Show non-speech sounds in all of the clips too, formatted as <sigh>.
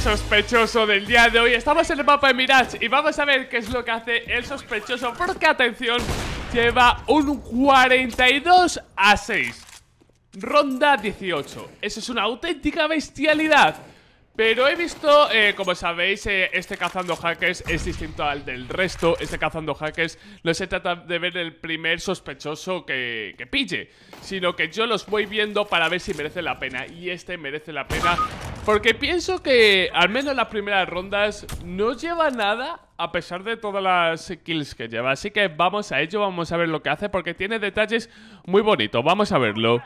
sospechoso del día de hoy Estamos en el mapa de Mirage y vamos a ver qué es lo que hace el sospechoso Porque atención, lleva un 42 a 6 Ronda 18 Eso es una auténtica bestialidad pero he visto, eh, como sabéis, eh, este cazando hackers es distinto al del resto. Este cazando hackers no se trata de ver el primer sospechoso que, pille, sino que yo los voy viendo para ver si merece la pena. Y este merece la pena porque pienso que al menos en las primeras rondas no lleva nada a pesar de todas las kills que lleva. Así que vamos a ello, vamos a ver lo que hace porque tiene detalles muy bonitos. Vamos a verlo.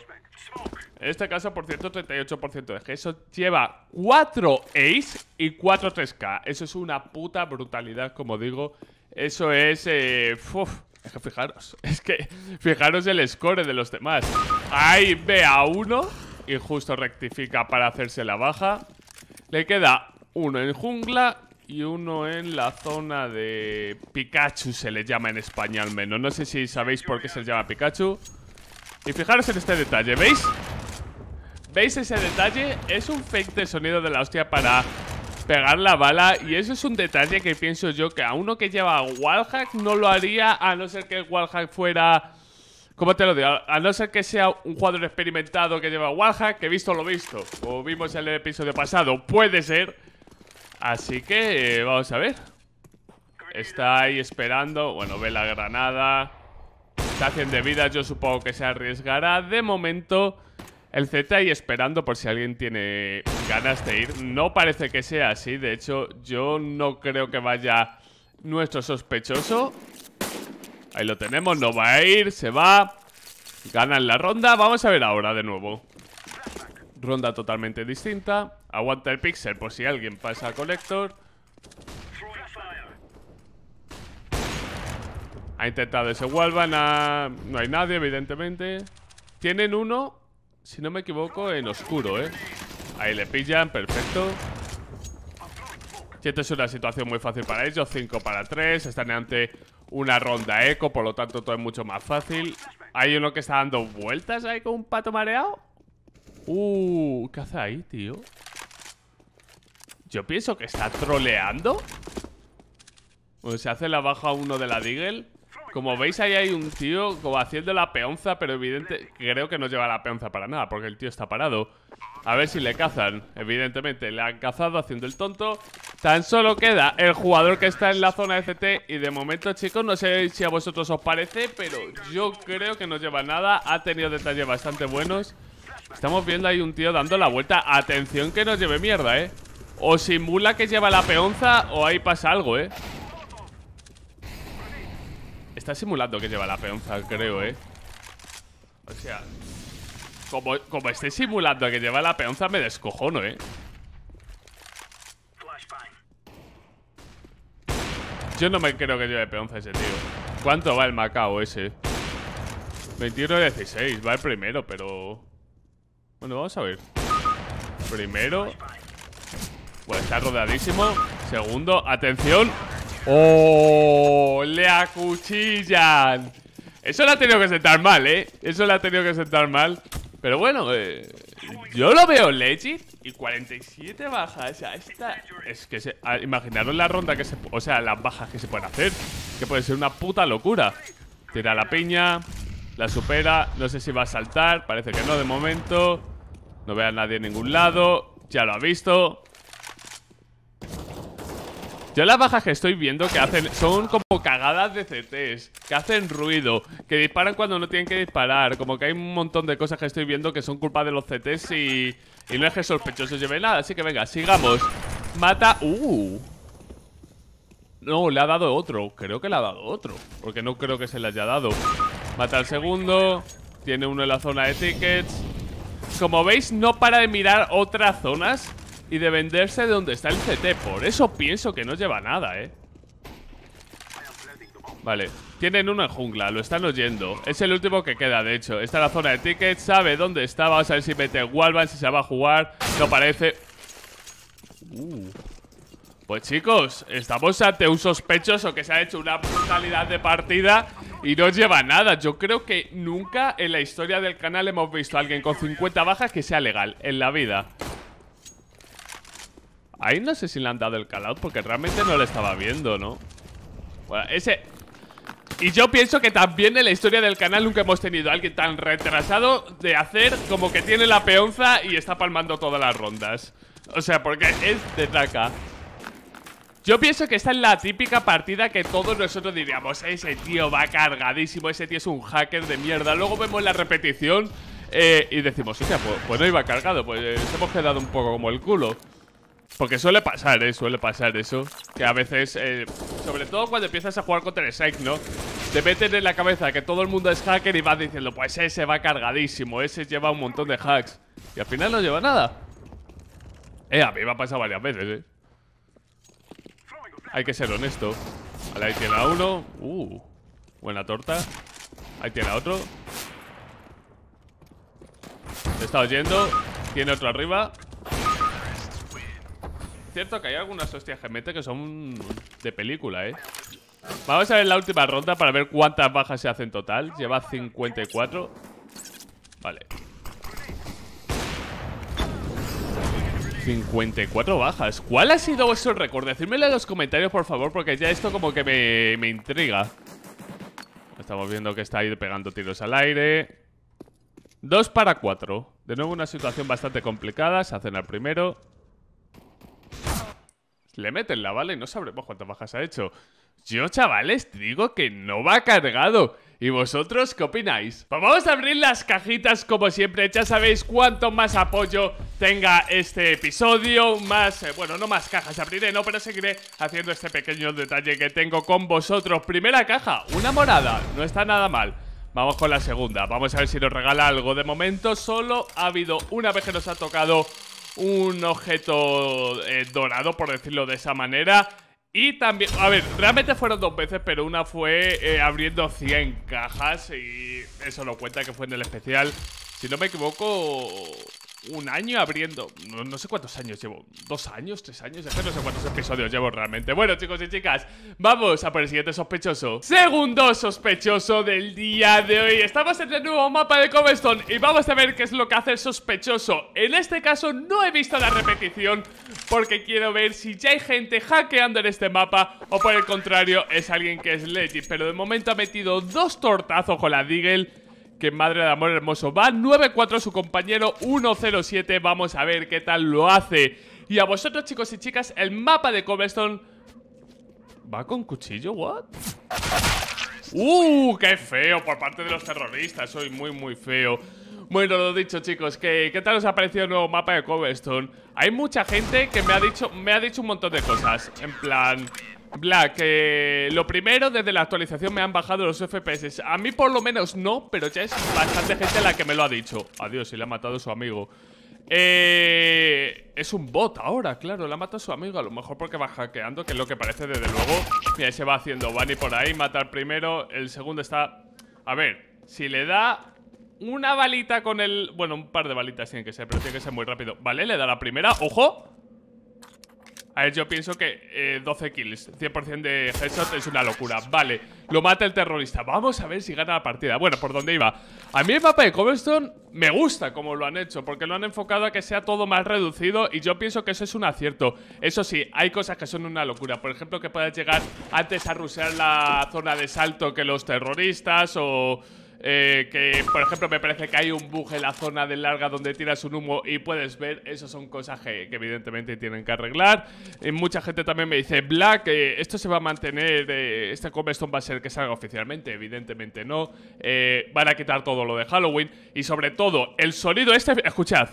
En este caso, por cierto, 38% de Eso Lleva 4 ace y 4 3k. Eso es una puta brutalidad, como digo. Eso es... Eh, es que fijaros. <laughs> Es que fijaros el score de los demás. Ahí ve a uno. Y justo rectifica para hacerse la baja. Le queda uno en jungla y uno en la zona de Pikachu se le llama en español menos. No sé si sabéis por qué se le llama Pikachu. Y fijaros en este detalle, ¿veis? ¿Veis ese detalle? Es un fake de sonido de la hostia para pegar la bala y eso es un detalle que pienso yo que a uno que lleva wallhack no lo haría a no ser que el wallhack fuera... ¿Cómo te lo digo? A no ser que sea un jugador experimentado que lleva wallhack, que visto lo visto, como vimos en el episodio pasado, puede ser. Así que eh, vamos a ver. Está ahí esperando, bueno, ve la granada de vida, yo supongo que se arriesgará. De momento, el Z ahí esperando por si alguien tiene ganas de ir. No parece que sea así, de hecho, yo no creo que vaya nuestro sospechoso. Ahí lo tenemos, no va a ir, se va. Ganan la ronda, vamos a ver ahora de nuevo. Ronda totalmente distinta. Aguanta el pixel por si alguien pasa a Collector. Ha intentado ese se No hay nadie, evidentemente. Tienen uno, si no me equivoco, en oscuro, ¿eh? Ahí le pillan, perfecto. Y esta es una situación muy fácil para ellos. 5 para 3. Están ante una ronda eco, por lo tanto todo es mucho más fácil. Hay uno que está dando vueltas ahí con un pato mareado. Uh, ¿qué hace ahí, tío? Yo pienso que está troleando. O se hace la baja uno de la Deagle. Como veis, ahí hay un tío como haciendo la peonza, pero evidente... Creo que no lleva la peonza para nada, porque el tío está parado. A ver si le cazan. Evidentemente, le han cazado haciendo el tonto. Tan solo queda el jugador que está en la zona de CT. Y de momento, chicos, no sé si a vosotros os parece, pero yo creo que no lleva nada. Ha tenido detalles bastante buenos. Estamos viendo ahí un tío dando la vuelta. Atención que no lleve mierda, ¿eh? O simula que lleva la peonza o ahí pasa algo, ¿eh? Está simulando que lleva la peonza, creo, ¿eh? O sea... Como, como esté simulando que lleva la peonza, me descojono, ¿eh? Yo no me creo que lleve peonza ese tío. ¿Cuánto va el Macao ese? 21-16, va el primero, pero... Bueno, vamos a ver. Primero... Bueno, está rodadísimo. Segundo, atención. ¡Oh! ¡Le acuchillan! Eso la ha tenido que sentar mal, ¿eh? Eso la ha tenido que sentar mal. Pero bueno, eh, yo lo veo legit. Y 47 bajas. O sea, esta. Es que se, ah, imaginaros la ronda que se. O sea, las bajas que se pueden hacer. Que puede ser una puta locura. Tira la piña. La supera. No sé si va a saltar. Parece que no, de momento. No ve a nadie en ningún lado. Ya lo ha visto. Yo las bajas que estoy viendo que hacen son como cagadas de CTs, que hacen ruido, que disparan cuando no tienen que disparar, como que hay un montón de cosas que estoy viendo que son culpa de los CTs y, y no es que sospechosos lleven nada. Así que venga, sigamos. Mata... ¡Uh! No, le ha dado otro. Creo que le ha dado otro. Porque no creo que se le haya dado. Mata al segundo. Tiene uno en la zona de tickets. Como veis, no para de mirar otras zonas y de venderse de donde está el CT. Por eso pienso que no lleva nada, ¿eh? Vale, tienen uno en jungla, lo están oyendo. Es el último que queda, de hecho. Está la zona de tickets, sabe dónde está. Vamos a ver si mete Walvan, si se va a jugar. No parece. Uh. Pues chicos, estamos ante un sospechoso que se ha hecho una brutalidad de partida y no lleva nada. Yo creo que nunca en la historia del canal hemos visto a alguien con 50 bajas que sea legal, en la vida. Ahí no sé si le han dado el callout porque realmente no lo estaba viendo, ¿no? Bueno, ese... Y yo pienso que también en la historia del canal nunca hemos tenido a alguien tan retrasado de hacer como que tiene la peonza y está palmando todas las rondas. O sea, porque es de taca Yo pienso que esta es la típica partida que todos nosotros diríamos Ese tío va cargadísimo, ese tío es un hacker de mierda Luego vemos la repetición eh, y decimos, hostia, pues, pues, no iba cargado Pues hemos quedado un poco como el culo porque suele pasar, ¿eh? Suele pasar eso. Que a veces, eh, sobre todo cuando empiezas a jugar contra el Psych, ¿no? Te meten en la cabeza que todo el mundo es hacker y vas diciendo, pues ese va cargadísimo, ese lleva un montón de hacks. Y al final no lleva nada. Eh, a mí me ha pasado varias veces, eh. Hay que ser honesto. Vale, ahí tiene a uno. Uh, buena torta. Ahí tiene a otro. Se está oyendo. Tiene otro arriba cierto que hay algunas hostias que que son de película, ¿eh? Vamos a ver la última ronda para ver cuántas bajas se hacen total. Lleva 54. Vale. 54 bajas. ¿Cuál ha sido vuestro récord? Decídmelo en los comentarios, por favor, porque ya esto como que me, intriga. Estamos viendo que está ahí pegando tiros al aire. 2 para 4. De nuevo una situación bastante complicada. Se hacen al primero. Le meten la bala y no sabremos cuántas bajas ha hecho. Yo, chavales, digo que no va cargado. ¿Y vosotros qué opináis? Pues vamos a abrir las cajitas como siempre. Ya sabéis cuánto más apoyo tenga este episodio. Más, eh, bueno, no más cajas abriré, no, pero seguiré haciendo este pequeño detalle que tengo con vosotros. Primera caja, una morada. No está nada mal. Vamos con la segunda. Vamos a ver si nos regala algo. De momento solo ha habido una vez que nos ha tocado un objeto eh, dorado, por decirlo de esa manera. Y también, a ver, realmente fueron dos veces, pero una fue eh, abriendo 100 cajas y eso lo cuenta que fue en el especial. Si no me equivoco, un año abriendo. No, sé cuántos años llevo. ¿Dos años? ¿Tres años? no sé cuántos episodios llevo realmente. Bueno, chicos y chicas, vamos a por el siguiente sospechoso. Segundo sospechoso del día de hoy. Estamos en el nuevo mapa de Cobblestone y vamos a ver qué es lo que hace el sospechoso. En este caso no he visto la repetición porque quiero ver si ya hay gente hackeando en este mapa o por el contrario es alguien que es legit. Pero de momento ha metido dos tortazos con la Deagle Qué madre de amor hermoso. Va 9-4 su compañero, 107 Vamos a ver qué tal lo hace. Y a vosotros, chicos y chicas, el mapa de Cobblestone... ¿Va con cuchillo? ¿What? ¡Uh! ¡Qué feo! Por parte de los terroristas. Soy muy, muy feo. Bueno, lo dicho, chicos, ¿qué, ¿qué, tal os ha parecido el nuevo mapa de Cobblestone? Hay mucha gente que me ha dicho, me ha dicho un montón de cosas. En plan, Black, eh, lo primero, desde la actualización me han bajado los FPS. A mí por lo menos no, pero ya es bastante gente la que me lo ha dicho. Adiós, y le ha matado a su amigo. Eh, es un bot ahora, claro, le ha matado a su amigo, a lo mejor porque va hackeando, que es lo que parece desde luego. Mira, se va haciendo Bunny por ahí, matar primero, el segundo está... A ver, si le da una balita con el... Bueno, un par de balitas tienen que ser, pero tiene que ser muy rápido. Vale, le da la primera, ¡ojo! A ver, yo pienso que 12 eh, kills, 100% de headshot es una locura. Vale, lo mata el terrorista. Vamos a ver si gana la partida. Bueno, por dónde iba. A mí el mapa de Cobblestone me gusta como lo han hecho, porque lo han enfocado a que sea todo más reducido y yo pienso que eso es un acierto. Eso sí, hay cosas que son una locura. Por ejemplo, que puedas llegar antes a rusear la zona de salto que los terroristas o... Eh, que por ejemplo me parece que hay un bug en la zona de larga donde tiras un humo y puedes ver, esas son cosas que, evidentemente tienen que arreglar. mucha gente también me dice, Black, eh, esto se va a mantener, eh, este esto va a ser que salga oficialmente, evidentemente no, van a quitar todo lo de Halloween y sobre todo el sonido este, escuchad.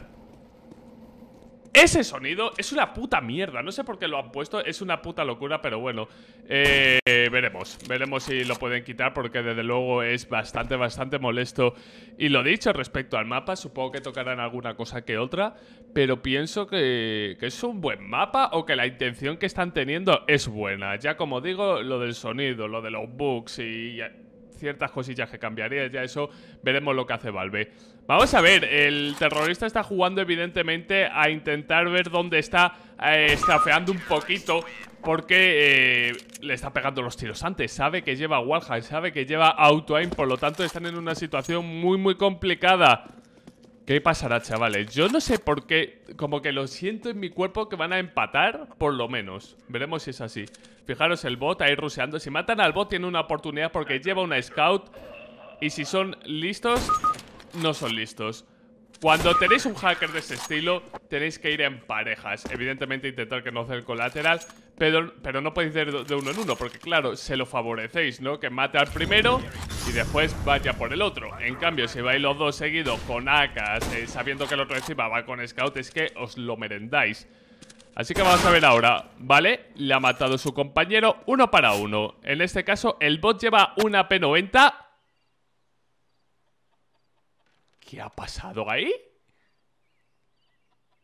Ese sonido es una puta mierda. No sé por qué lo han puesto. Es una puta locura, pero bueno. Eh, veremos. Veremos si lo pueden quitar porque desde luego es bastante, bastante molesto. Y lo dicho respecto al mapa, supongo que tocarán alguna cosa que otra. Pero pienso que, es un buen mapa o que la intención que están teniendo es buena. Ya como digo, lo del sonido, lo de los bugs y ciertas cosillas que cambiaría. Ya eso veremos lo que hace Valve. Vamos a ver, el terrorista está jugando evidentemente a intentar ver dónde está eh, estafeando un poquito porque eh, le está pegando los tiros antes. Sabe que lleva wallhack, sabe que lleva auto-aim, por lo tanto están en una situación muy, muy complicada. ¿Qué pasará, chavales? Yo no sé por qué, como que lo siento en mi cuerpo que van a empatar, por lo menos. Veremos si es así. Fijaros, el bot ahí ruseando. Si matan al bot tiene una oportunidad porque lleva una scout. Y si son listos, no son listos. Cuando tenéis un hacker de ese estilo, tenéis que ir en parejas. Evidentemente intentar que no sea el colateral, pero, pero no podéis ir de uno en uno, porque claro, se lo favorecéis, ¿no? Que mate al primero y después vaya por el otro. En cambio, si vais los dos seguidos con AKs, eh, sabiendo que el otro encima va con scout, es que os lo merendáis. Así que vamos a ver ahora, ¿vale? Le ha matado su compañero uno para uno. En este caso, el bot lleva una P90 ¿Qué ha pasado ahí?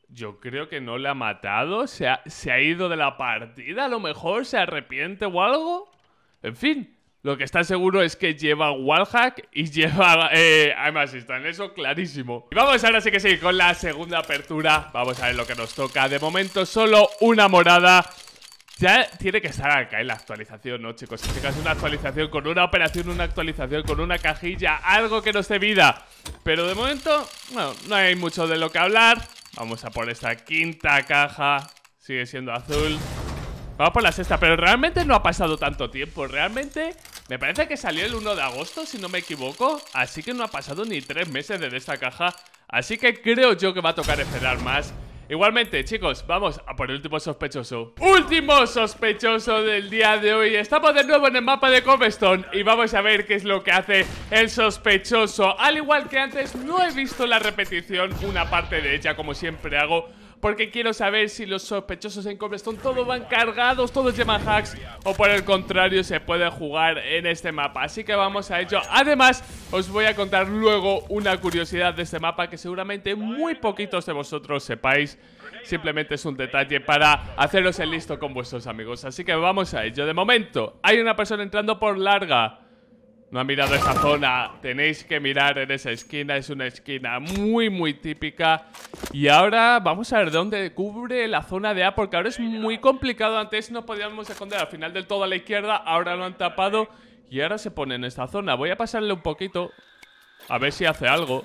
Yo creo que no le ha matado, se ha, se ha, ido de la partida, a lo mejor se arrepiente o algo. En fin, lo que está seguro es que lleva wallhack y lleva eh, además está en eso clarísimo. Y vamos ahora sí que sí, con la segunda apertura, vamos a ver lo que nos toca. De momento solo una morada ya tiene que estar acá en la actualización, ¿no, chicos? Si chicas, una actualización con una operación, una actualización con una cajilla, algo que nos dé vida. Pero de momento, bueno, no hay mucho de lo que hablar. Vamos a por esta quinta caja. Sigue siendo azul. Vamos por la sexta, pero realmente no ha pasado tanto tiempo. Realmente me parece que salió el 1 de agosto, si no me equivoco. Así que no ha pasado ni tres meses desde esta caja. Así que creo yo que va a tocar esperar más. Igualmente, chicos, vamos a por el último sospechoso. Último sospechoso del día de hoy. Estamos de nuevo en el mapa de Cobblestone y vamos a ver qué es lo que hace el sospechoso. Al igual que antes, no he visto la repetición, una parte de ella como siempre hago porque quiero saber si los sospechosos en Cobblestone todos van cargados, todos llevan hacks o por el contrario se puede jugar en este mapa. Así que vamos a ello. Además, os voy a contar luego una curiosidad de este mapa que seguramente muy poquitos de vosotros sepáis. Simplemente es un detalle para haceros el listo con vuestros amigos. Así que vamos a ello. De momento, hay una persona entrando por larga. No ha mirado esa zona. Tenéis que mirar en esa esquina. Es una esquina muy, muy típica. Y ahora vamos a ver dónde cubre la zona de A. Porque ahora es muy complicado. Antes no podíamos esconder al final del todo a la izquierda. Ahora lo han tapado. Y ahora se pone en esta zona. Voy a pasarle un poquito. A ver si hace algo.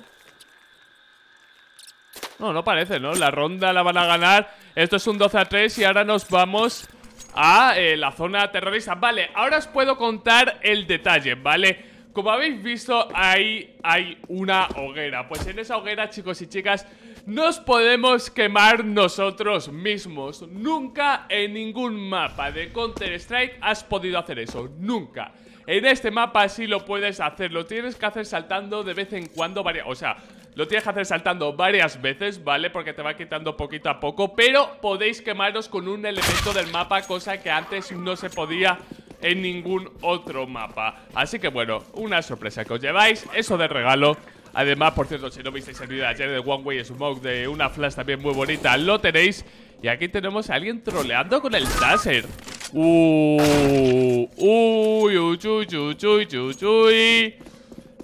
No, no parece, ¿no? La ronda la van a ganar. Esto es un 12 a 3 y ahora nos vamos a eh, la zona terrorista. Vale, ahora os puedo contar el detalle, ¿vale? Como habéis visto, ahí hay una hoguera. Pues en esa hoguera, chicos y chicas, nos podemos quemar nosotros mismos. Nunca en ningún mapa de Counter-Strike has podido hacer eso. Nunca. En este mapa sí lo puedes hacer. Lo tienes que hacer saltando de vez en cuando. O sea, lo tienes que hacer saltando varias veces, ¿vale? Porque te va quitando poquito a poco Pero podéis quemaros con un elemento del mapa Cosa que antes no se podía en ningún otro mapa Así que bueno, una sorpresa que os lleváis Eso de regalo Además, por cierto, si no visteis el vídeo de ayer de One Way Smoke De una flash también muy bonita, lo tenéis Y aquí tenemos a alguien troleando con el taser uh, Uy, uy, uy, uy, uy, uy, uy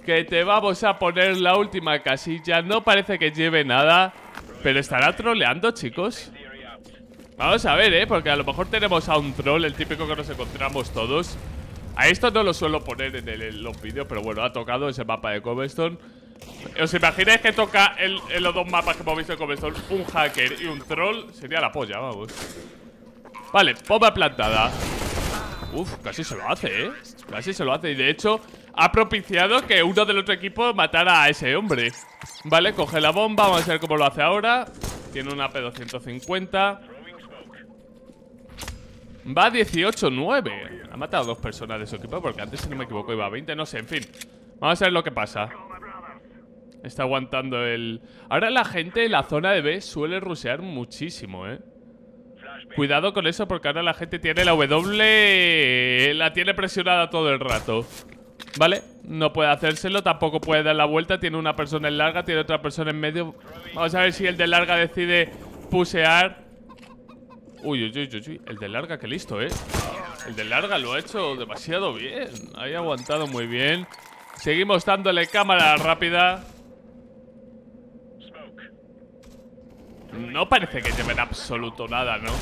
que te vamos a poner la última casilla. No parece que lleve nada, pero estará troleando, chicos. Vamos a ver, ¿eh? Porque a lo mejor tenemos a un troll, el típico que nos encontramos todos. A esto no lo suelo poner en, los vídeos, pero bueno, ha tocado ese mapa de Cobblestone. ¿Os imagináis que toca en, los dos mapas que hemos visto de Cobblestone un hacker y un troll? Sería la polla, vamos. Vale, bomba plantada. Uf, casi se lo hace, ¿eh? Casi se lo hace. Y de hecho, ha propiciado que uno del otro equipo matara a ese hombre. Vale, coge la bomba, vamos a ver cómo lo hace ahora. Tiene una P250. Va a 18-9. Ha matado a dos personas de su equipo porque antes, si no me equivoco, iba a 20. No sé, en fin. Vamos a ver lo que pasa. Está aguantando el... Ahora la gente en la zona de B suele rusear muchísimo, ¿eh? Cuidado con eso porque ahora la gente tiene la W... Eh, la tiene presionada todo el rato. ¿Vale? No puede hacérselo, tampoco puede dar la vuelta. Tiene una persona en larga, tiene otra persona en medio. Vamos a ver si el de larga decide pusear. Uy, uy, uy, uy, El de larga, qué listo, ¿eh? El de larga lo ha hecho demasiado bien. Hay ha aguantado muy bien. Seguimos dándole cámara rápida. No parece que lleven absoluto nada, ¿no?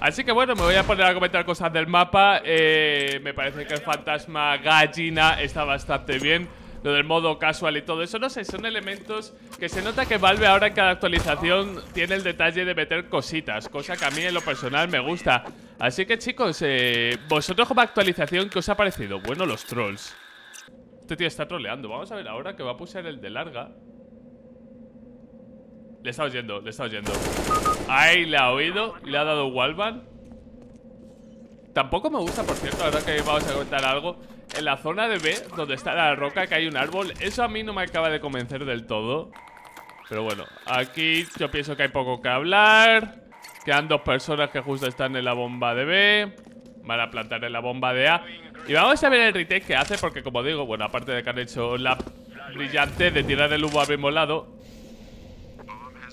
Así que bueno, me voy a poner a comentar cosas del mapa eh, Me parece que el fantasma gallina está bastante bien Lo del modo casual y todo eso, no sé, son elementos que se nota que Valve ahora en cada actualización Tiene el detalle de meter cositas, cosa que a mí en lo personal me gusta Así que chicos, eh, vosotros como actualización, ¿qué os ha parecido? Bueno, los trolls Este tío está troleando, vamos a ver ahora que va a pusear el de larga le está oyendo, le está oyendo Ahí le ha oído, le ha dado Walban. Tampoco me gusta, por cierto, La verdad que vamos a comentar algo En la zona de B, donde está la roca, que hay un árbol Eso a mí no me acaba de convencer del todo Pero bueno, aquí yo pienso que hay poco que hablar Quedan dos personas que justo están en la bomba de B Van a plantar en la bomba de A Y vamos a ver el retake que hace Porque como digo, bueno, aparte de que han hecho la brillante de tirar el humo a mismo molado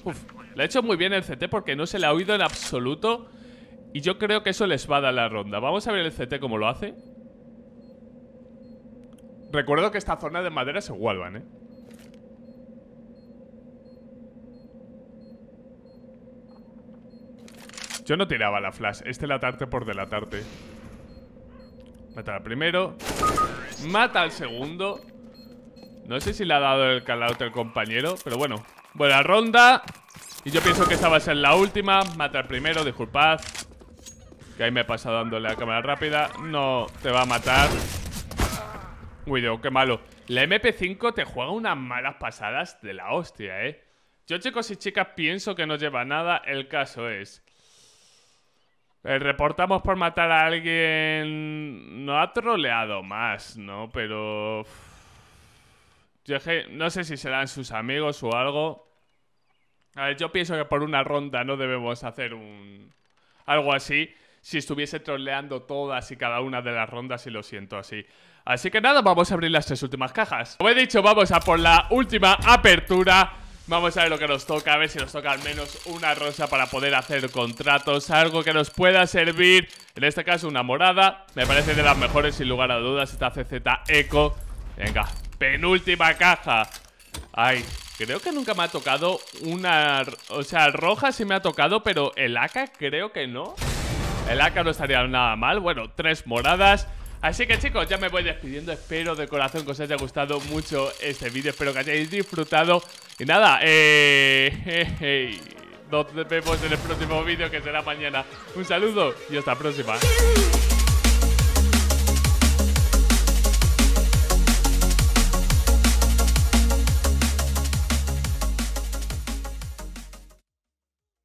Uf, le ha hecho muy bien el CT porque no se le ha oído en absoluto. Y yo creo que eso les va a dar la ronda. Vamos a ver el CT como lo hace. Recuerdo que esta zona de madera se gualban, ¿eh? Yo no tiraba la flash. Este la tarde por delatarte. Mata al primero. Mata al segundo. No sé si le ha dado el calado al compañero, pero bueno. Buena ronda. Y yo pienso que esta va a ser la última. Matar primero, disculpad. Que ahí me he pasado dándole a cámara rápida. No te va a matar. Uy, Dios, qué malo. La MP5 te juega unas malas pasadas de la hostia, ¿eh? Yo, chicos y chicas, pienso que no lleva nada. El caso es... Eh, reportamos por matar a alguien... No ha troleado más, ¿no? Pero no sé si serán sus amigos o algo. A ver, yo pienso que por una ronda no debemos hacer un... algo así. Si estuviese troleando todas y cada una de las rondas y lo siento así. Así que nada, vamos a abrir las tres últimas cajas. Como he dicho, vamos a por la última apertura. Vamos a ver lo que nos toca, a ver si nos toca al menos una rosa para poder hacer contratos, algo que nos pueda servir. En este caso, una morada. Me parece de las mejores, sin lugar a dudas, esta CZ Eco. Venga, Penúltima caja. Ay, creo que nunca me ha tocado una... O sea, roja sí me ha tocado, pero el AK creo que no. El AK no estaría nada mal. Bueno, tres moradas. Así que chicos, ya me voy despidiendo. Espero de corazón que os haya gustado mucho este vídeo. Espero que hayáis disfrutado. Y nada, eh... nos vemos en el próximo vídeo que será mañana. Un saludo y hasta la próxima.